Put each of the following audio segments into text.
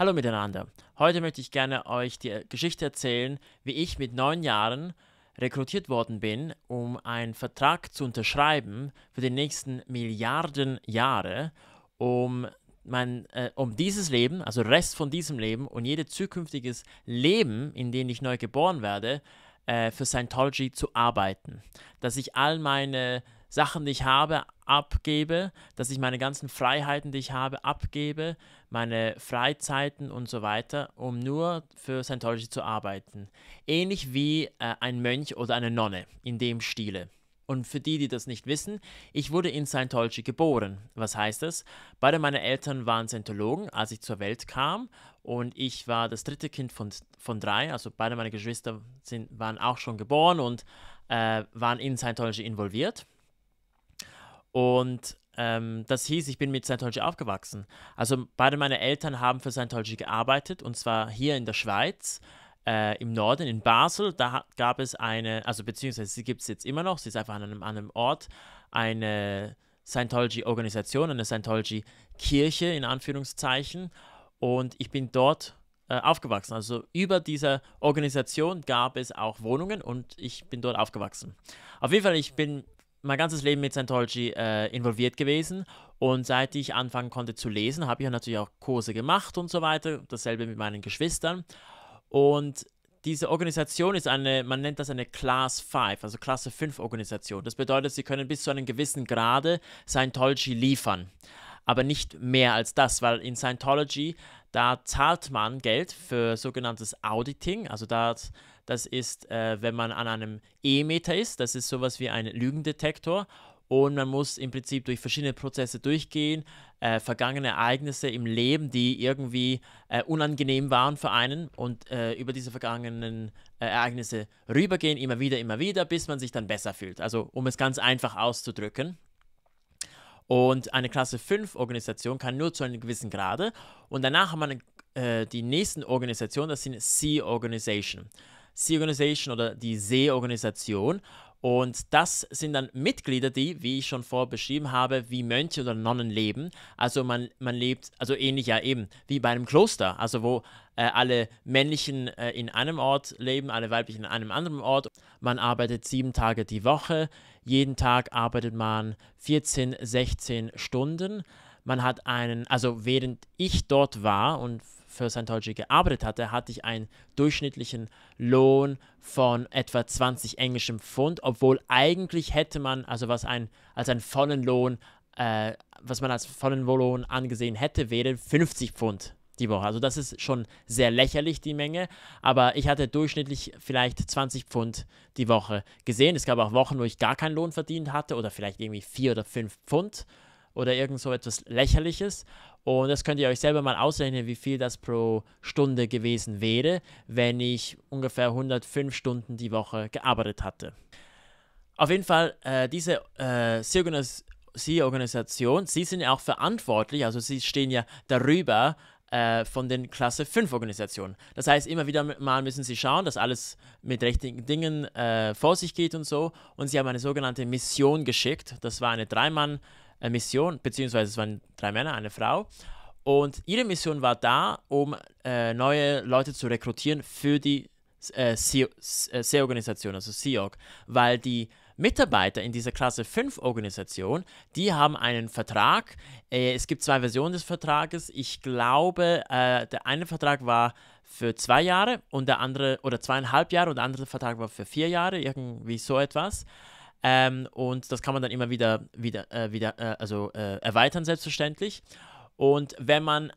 Hallo miteinander. Heute möchte ich gerne euch die Geschichte erzählen, wie ich mit neun Jahren rekrutiert worden bin, um einen Vertrag zu unterschreiben für die nächsten Milliarden Jahre, um mein, äh, um dieses Leben, also Rest von diesem Leben und jedes zukünftiges Leben, in dem ich neu geboren werde, äh, für Scientology zu arbeiten. Dass ich all meine Sachen, die ich habe, abgebe, dass ich meine ganzen Freiheiten, die ich habe, abgebe, meine Freizeiten und so weiter, um nur für Scientology zu arbeiten. Ähnlich wie äh, ein Mönch oder eine Nonne in dem Stile. Und für die, die das nicht wissen, ich wurde in Scientology geboren. Was heißt das? Beide meiner Eltern waren Scientologen, als ich zur Welt kam. Und ich war das dritte Kind von, von drei. Also beide meiner Geschwister sind, waren auch schon geboren und äh, waren in Scientology involviert. Und ähm, das hieß, ich bin mit Scientology aufgewachsen. Also beide meine Eltern haben für Scientology gearbeitet und zwar hier in der Schweiz. Äh, im Norden, in Basel, da gab es eine, also beziehungsweise sie gibt es jetzt immer noch, sie ist einfach an einem anderen Ort, eine Scientology-Organisation, eine Scientology-Kirche in Anführungszeichen. Und ich bin dort äh, aufgewachsen. Also über dieser Organisation gab es auch Wohnungen und ich bin dort aufgewachsen. Auf jeden Fall, ich bin mein ganzes Leben mit Scientology äh, involviert gewesen und seit ich anfangen konnte zu lesen, habe ich natürlich auch Kurse gemacht und so weiter, dasselbe mit meinen Geschwistern. Und diese Organisation ist eine, man nennt das eine Class 5, also Klasse 5 Organisation. Das bedeutet, sie können bis zu einem gewissen Grade Scientology liefern, aber nicht mehr als das, weil in Scientology, da zahlt man Geld für sogenanntes Auditing, also da das ist, äh, wenn man an einem E-Meter ist, das ist sowas wie ein Lügendetektor und man muss im Prinzip durch verschiedene Prozesse durchgehen, äh, vergangene Ereignisse im Leben, die irgendwie äh, unangenehm waren für einen und äh, über diese vergangenen äh, Ereignisse rübergehen, immer wieder, immer wieder, bis man sich dann besser fühlt. Also um es ganz einfach auszudrücken. Und eine Klasse 5 Organisation kann nur zu einem gewissen Grade und danach haben wir eine, äh, die nächsten Organisationen, das sind C-Organisationen. Sea Organization oder die Seeorganisation. Und das sind dann Mitglieder, die, wie ich schon vorher beschrieben habe, wie Mönche oder Nonnen leben. Also man, man lebt, also ähnlich ja eben, wie bei einem Kloster, also wo äh, alle männlichen äh, in einem Ort leben, alle weiblichen in einem anderen Ort. Man arbeitet sieben Tage die Woche, jeden Tag arbeitet man 14, 16 Stunden. Man hat einen, also während ich dort war und für Scientology gearbeitet hatte, hatte ich einen durchschnittlichen Lohn von etwa 20 englischen Pfund, obwohl eigentlich hätte man, also was ein, als einen vollen Lohn, äh, was man als vollen Lohn angesehen hätte, wäre 50 Pfund die Woche. Also das ist schon sehr lächerlich, die Menge. Aber ich hatte durchschnittlich vielleicht 20 Pfund die Woche gesehen. Es gab auch Wochen, wo ich gar keinen Lohn verdient hatte oder vielleicht irgendwie 4 oder 5 Pfund oder irgend so etwas Lächerliches. Und das könnt ihr euch selber mal ausrechnen, wie viel das pro Stunde gewesen wäre, wenn ich ungefähr 105 Stunden die Woche gearbeitet hatte. Auf jeden Fall, äh, diese C-Organisation, äh, sie sind ja auch verantwortlich, also sie stehen ja darüber, äh, von den Klasse 5 Organisationen. Das heißt, immer wieder mal müssen sie schauen, dass alles mit richtigen Dingen äh, vor sich geht und so. Und sie haben eine sogenannte Mission geschickt. Das war eine Dreimann-Mission. Mission, beziehungsweise es waren drei Männer, eine Frau. Und ihre Mission war da, um äh, neue Leute zu rekrutieren für die äh, SEO-Organisation, äh, e also SEOG, weil die Mitarbeiter in dieser Klasse 5 Organisation, die haben einen Vertrag. Äh, es gibt zwei Versionen des Vertrages. Ich glaube, äh, der eine Vertrag war für zwei Jahre und der andere oder zweieinhalb Jahre und der andere Vertrag war für vier Jahre, irgendwie so etwas. Ähm, und das kann man dann immer wieder, wieder, äh, wieder äh, also, äh, erweitern, selbstverständlich. Und wenn man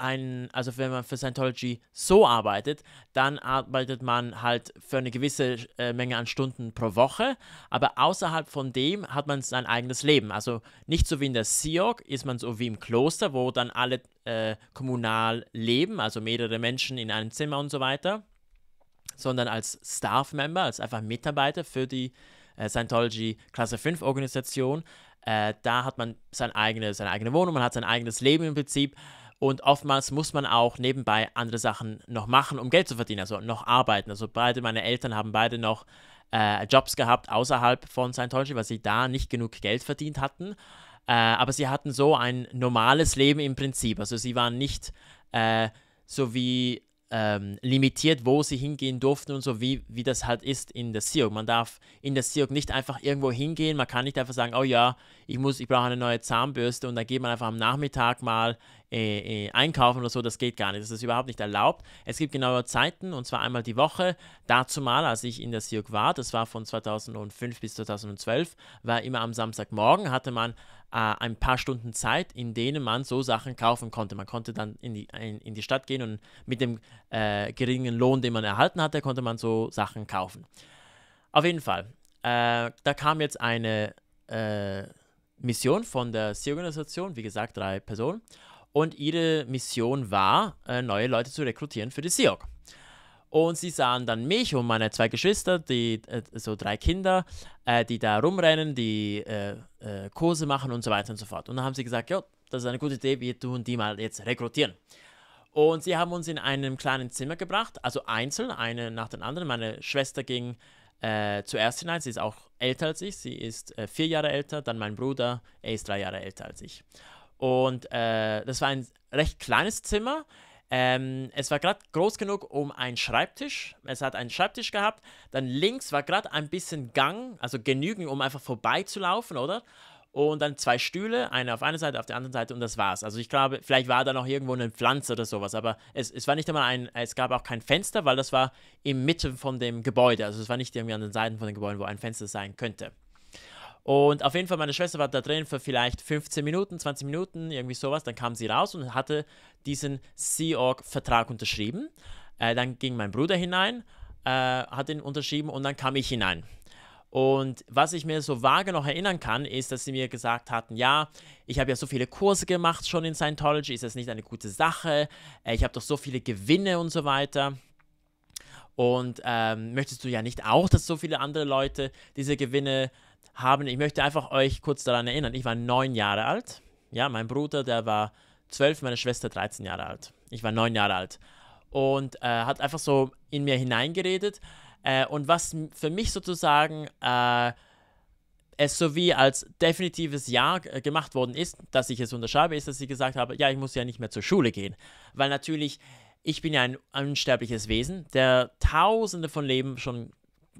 ein, also wenn man für Scientology so arbeitet, dann arbeitet man halt für eine gewisse äh, Menge an Stunden pro Woche, aber außerhalb von dem hat man sein eigenes Leben. Also nicht so wie in der SEOG ist man so wie im Kloster, wo dann alle äh, kommunal leben, also mehrere Menschen in einem Zimmer und so weiter, sondern als Staff-Member, als einfach Mitarbeiter für die äh, Scientology Klasse 5 Organisation. Äh, da hat man sein eigene, seine eigene Wohnung, man hat sein eigenes Leben im Prinzip. Und oftmals muss man auch nebenbei andere Sachen noch machen, um Geld zu verdienen, also noch arbeiten. Also beide meine Eltern haben beide noch äh, Jobs gehabt außerhalb von Scientology, weil sie da nicht genug Geld verdient hatten. Äh, aber sie hatten so ein normales Leben im Prinzip. Also sie waren nicht äh, so wie ähm, limitiert, wo sie hingehen durften und so, wie, wie das halt ist in der SEO. Man darf in der SEO nicht einfach irgendwo hingehen, man kann nicht einfach sagen, oh ja, ich muss, ich brauche eine neue Zahnbürste und dann geht man einfach am Nachmittag mal äh, äh, einkaufen oder so, das geht gar nicht, das ist überhaupt nicht erlaubt. Es gibt genaue Zeiten und zwar einmal die Woche, dazu mal, als ich in der SEO war, das war von 2005 bis 2012, war immer am Samstagmorgen, hatte man äh, ein paar Stunden Zeit, in denen man so Sachen kaufen konnte. Man konnte dann in die, in, in die Stadt gehen und mit dem äh, geringen Lohn, den man erhalten hatte, konnte man so Sachen kaufen. Auf jeden Fall, äh, da kam jetzt eine äh, Mission von der Sea-Organisation, wie gesagt, drei Personen. Und ihre Mission war, äh, neue Leute zu rekrutieren für die sea SEOG. Und sie sahen dann mich und meine zwei Geschwister, die äh, so drei Kinder, äh, die da rumrennen, die äh, äh, Kurse machen und so weiter und so fort. Und dann haben sie gesagt, ja, das ist eine gute Idee, wir tun die mal jetzt rekrutieren. Und sie haben uns in einem kleinen Zimmer gebracht, also einzeln, eine nach dem anderen. Meine Schwester ging äh, zuerst hinein, sie ist auch älter als ich, sie ist äh, vier Jahre älter, dann mein Bruder, er ist drei Jahre älter als ich. Und das war ein recht kleines Zimmer ähm, es war gerade groß genug um einen Schreibtisch. Es hat einen Schreibtisch gehabt. Dann links war gerade ein bisschen Gang, also genügend, um einfach vorbeizulaufen, oder? Und dann zwei Stühle, einer auf einer Seite, auf der anderen Seite und das war's. Also ich glaube, vielleicht war da noch irgendwo eine Pflanze oder sowas, aber es, es war nicht einmal ein, es gab auch kein Fenster, weil das war im Mitte von dem Gebäude. Also es war nicht irgendwie an den Seiten von den Gebäuden, wo ein Fenster sein könnte. Und auf jeden Fall, meine Schwester war da drin für vielleicht 15 Minuten, 20 Minuten, irgendwie sowas. Dann kam sie raus und hatte diesen Sea Org-Vertrag unterschrieben. Äh, dann ging mein Bruder hinein, äh, hat ihn unterschrieben und dann kam ich hinein. Und was ich mir so vage noch erinnern kann, ist, dass sie mir gesagt hatten, ja, ich habe ja so viele Kurse gemacht schon in Scientology, ist das nicht eine gute Sache? Äh, ich habe doch so viele Gewinne und so weiter. Und ähm, möchtest du ja nicht auch, dass so viele andere Leute diese Gewinne äh, haben. Ich möchte einfach euch kurz daran erinnern, ich war neun Jahre alt. Ja, mein Bruder, der war zwölf, meine Schwester 13 Jahre alt. Ich war neun Jahre alt. Und äh, hat einfach so in mir hineingeredet. Äh, und was für mich sozusagen äh, es sowie als definitives Ja äh, gemacht worden ist, dass ich es unterschreibe, ist, dass ich gesagt habe, ja, ich muss ja nicht mehr zur Schule gehen. Weil natürlich, ich bin ja ein unsterbliches Wesen, der tausende von Leben schon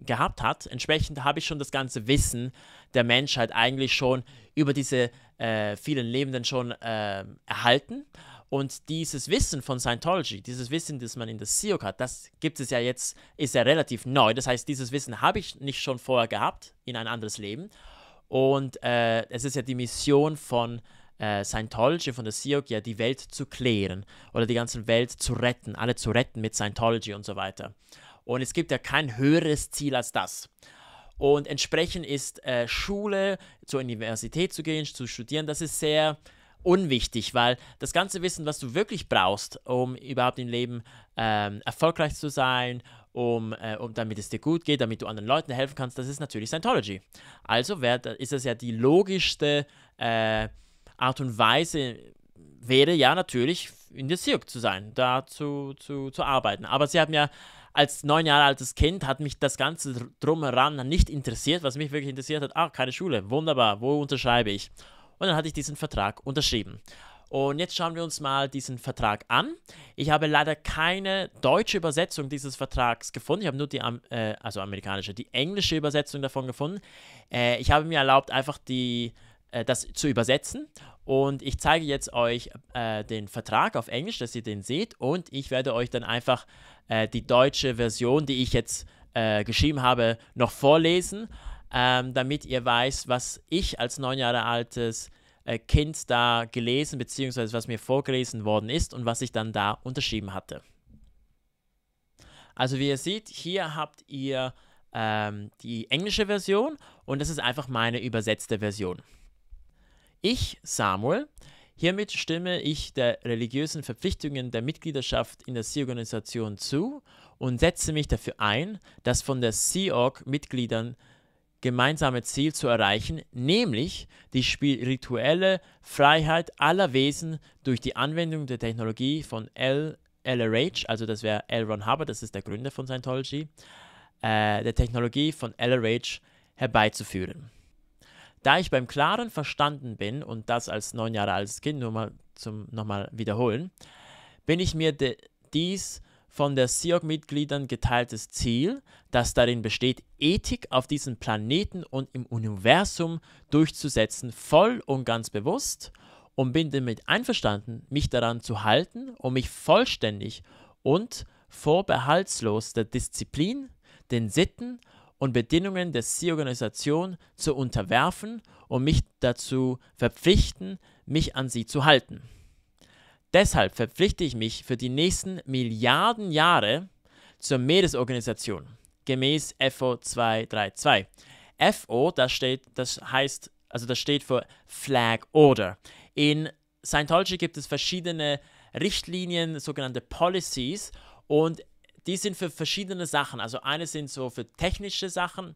gehabt hat. Entsprechend habe ich schon das ganze Wissen der Menschheit eigentlich schon über diese äh, vielen Lebenden schon äh, erhalten. Und dieses Wissen von Scientology, dieses Wissen, das man in der SEOC hat, das gibt es ja jetzt, ist ja relativ neu. Das heißt, dieses Wissen habe ich nicht schon vorher gehabt in ein anderes Leben. Und äh, es ist ja die Mission von äh, Scientology, von der SEOC, ja, die Welt zu klären oder die ganze Welt zu retten, alle zu retten mit Scientology und so weiter. Und es gibt ja kein höheres Ziel als das. Und entsprechend ist äh, Schule, zur Universität zu gehen, zu studieren, das ist sehr unwichtig, weil das ganze Wissen, was du wirklich brauchst, um überhaupt im Leben ähm, erfolgreich zu sein, um, äh, um damit es dir gut geht, damit du anderen Leuten helfen kannst, das ist natürlich Scientology. Also wär, ist das ja die logischste äh, Art und Weise, wäre ja natürlich in der Cirque zu sein, da zu, zu, zu arbeiten. Aber sie haben ja als neun Jahre altes Kind hat mich das Ganze drumheran nicht interessiert. Was mich wirklich interessiert hat, ah, keine Schule, wunderbar, wo unterschreibe ich? Und dann hatte ich diesen Vertrag unterschrieben. Und jetzt schauen wir uns mal diesen Vertrag an. Ich habe leider keine deutsche Übersetzung dieses Vertrags gefunden. Ich habe nur die äh, also amerikanische, die englische Übersetzung davon gefunden. Äh, ich habe mir erlaubt, einfach die, äh, das zu übersetzen. Und ich zeige jetzt euch äh, den Vertrag auf Englisch, dass ihr den seht. Und ich werde euch dann einfach äh, die deutsche Version, die ich jetzt äh, geschrieben habe, noch vorlesen, ähm, damit ihr weiß, was ich als neun Jahre altes äh, Kind da gelesen bzw. was mir vorgelesen worden ist und was ich dann da unterschrieben hatte. Also wie ihr seht, hier habt ihr ähm, die englische Version und das ist einfach meine übersetzte Version. Ich, Samuel, Hiermit stimme ich der religiösen Verpflichtungen der Mitgliedschaft in der Sea-Organisation zu und setze mich dafür ein, das von der Sea-Org-Mitgliedern gemeinsame Ziel zu erreichen, nämlich die spirituelle Freiheit aller Wesen durch die Anwendung der Technologie von L LRH, also das wäre L. Ron Hubbard, das ist der Gründer von Scientology, äh, der Technologie von LRH herbeizuführen. Da ich beim klaren Verstanden bin und das als neun Jahre altes Kind, nur mal zum nochmal wiederholen, bin ich mir dies von der SIOG-Mitgliedern geteiltes Ziel, das darin besteht, Ethik auf diesem Planeten und im Universum durchzusetzen, voll und ganz bewusst und bin damit einverstanden, mich daran zu halten und mich vollständig und vorbehaltslos der Disziplin, den Sitten und Bedingungen der C-Organisation zu unterwerfen und mich dazu verpflichten, mich an sie zu halten. Deshalb verpflichte ich mich für die nächsten Milliarden Jahre zur Meeresorganisation gemäß FO 232. FO, das, steht, das heißt, also das steht für Flag Order. In Scientology gibt es verschiedene Richtlinien, sogenannte Policies und die sind für verschiedene Sachen. Also eine sind so für technische Sachen,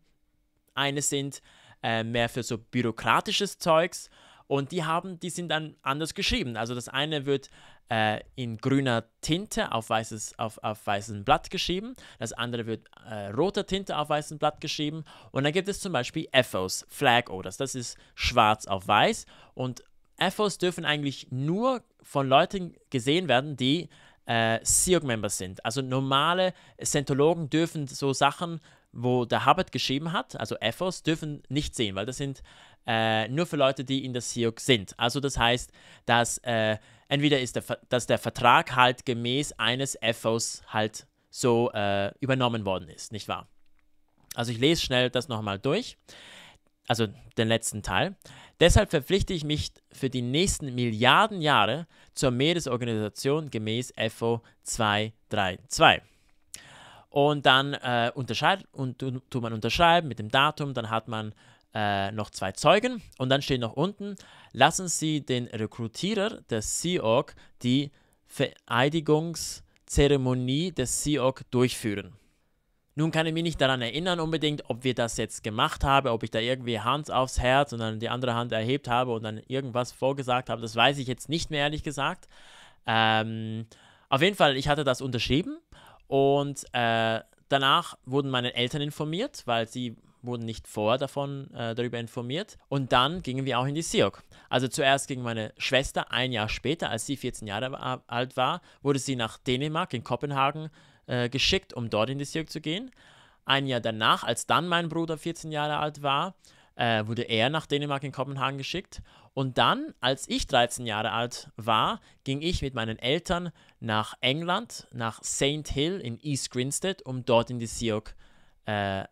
eine sind äh, mehr für so bürokratisches Zeugs und die haben, die sind dann anders geschrieben. Also das eine wird äh, in grüner Tinte auf weißes, auf, auf weißem Blatt geschrieben, das andere wird äh, roter Tinte auf weißem Blatt geschrieben und dann gibt es zum Beispiel FOs, Flag Orders, das ist schwarz auf weiß und FOs dürfen eigentlich nur von Leuten gesehen werden, die äh, SEOG-Members sind. Also normale Scientologen dürfen so Sachen, wo der Hubbard geschrieben hat, also EFOS, dürfen nicht sehen, weil das sind äh, nur für Leute, die in der SEOG sind. Also das heißt, dass äh, entweder ist der, dass der Vertrag halt gemäß eines EFOS halt so äh, übernommen worden ist, nicht wahr? Also ich lese schnell das nochmal durch also den letzten Teil. Deshalb verpflichte ich mich für die nächsten Milliarden Jahre zur Meeresorganisation gemäß FO 232. Und dann äh, unterscheidet und tut man unterschreiben mit dem Datum, dann hat man äh, noch zwei Zeugen und dann steht noch unten, lassen Sie den Rekrutierer des Sea Org die Vereidigungszeremonie des Sea Org durchführen. Nun kann ich mich nicht daran erinnern unbedingt, ob wir das jetzt gemacht haben, ob ich da irgendwie Hand aufs Herz und dann die andere Hand erhebt habe und dann irgendwas vorgesagt habe. Das weiß ich jetzt nicht mehr, ehrlich gesagt. Ähm, auf jeden Fall, ich hatte das unterschrieben und äh, danach wurden meine Eltern informiert, weil sie wurden nicht vorher davon äh, darüber informiert. Und dann gingen wir auch in die SIOC. Also zuerst ging meine Schwester ein Jahr später, als sie 14 Jahre alt war, wurde sie nach Dänemark in Kopenhagen äh, geschickt, um dort in die Zirk zu gehen. Ein Jahr danach, als dann mein Bruder 14 Jahre alt war, äh, wurde er nach Dänemark in Kopenhagen geschickt. Und dann, als ich 13 Jahre alt war, ging ich mit meinen Eltern nach England, nach St. Hill in East Grinstead, um dort in die Sioux äh, äh,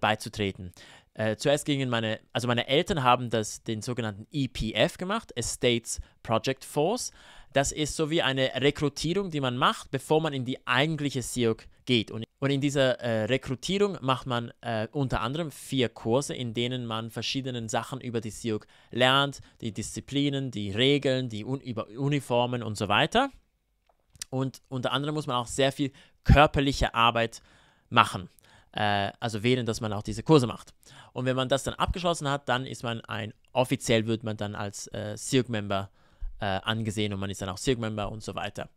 beizutreten. Äh, zuerst gingen meine, also meine Eltern haben das, den sogenannten EPF gemacht, Estates Project Force. Das ist so wie eine Rekrutierung, die man macht, bevor man in die eigentliche SEOC geht. Und, und in dieser äh, Rekrutierung macht man äh, unter anderem vier Kurse, in denen man verschiedene Sachen über die SEOC lernt, die Disziplinen, die Regeln, die Un über Uniformen und so weiter. Und unter anderem muss man auch sehr viel körperliche Arbeit machen. Äh, also wählen, dass man auch diese Kurse macht. Und wenn man das dann abgeschlossen hat, dann ist man ein, offiziell wird man dann als äh, CIRC-Member äh, angesehen und man ist dann auch CIRC-Member und so weiter.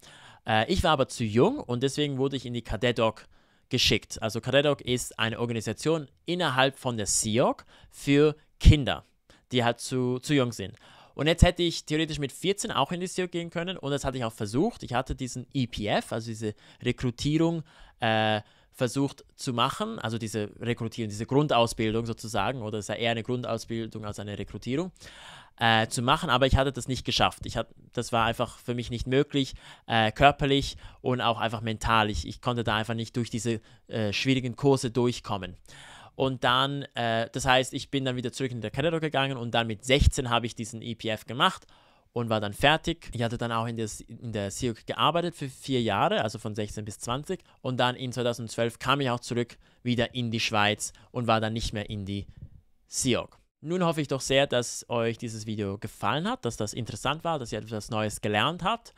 Äh, ich war aber zu jung und deswegen wurde ich in die Cadedoc geschickt. Also Cadedoc ist eine Organisation innerhalb von der CIOC für Kinder, die halt zu, zu jung sind. Und jetzt hätte ich theoretisch mit 14 auch in die CIOC gehen können und das hatte ich auch versucht. Ich hatte diesen EPF, also diese Rekrutierung äh, versucht zu machen, also diese Rekrutierung, diese Grundausbildung sozusagen, oder es ist ja eher eine Grundausbildung als eine Rekrutierung, äh, zu machen, aber ich hatte das nicht geschafft. Ich hat, das war einfach für mich nicht möglich, äh, körperlich und auch einfach mental. Ich, ich konnte da einfach nicht durch diese äh, schwierigen Kurse durchkommen. Und dann, äh, das heißt, ich bin dann wieder zurück in der Canada gegangen und dann mit 16 habe ich diesen EPF gemacht und war dann fertig. Ich hatte dann auch in der, in der SEOC gearbeitet für vier Jahre, also von 16 bis 20. Und dann in 2012 kam ich auch zurück wieder in die Schweiz und war dann nicht mehr in die SEOC. Nun hoffe ich doch sehr, dass euch dieses Video gefallen hat, dass das interessant war, dass ihr etwas Neues gelernt habt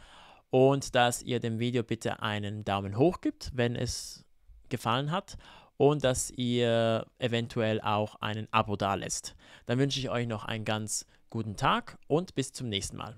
und dass ihr dem Video bitte einen Daumen hoch gibt, wenn es gefallen hat und dass ihr eventuell auch einen Abo dalässt. Dann wünsche ich euch noch einen ganz Guten Tag und bis zum nächsten Mal.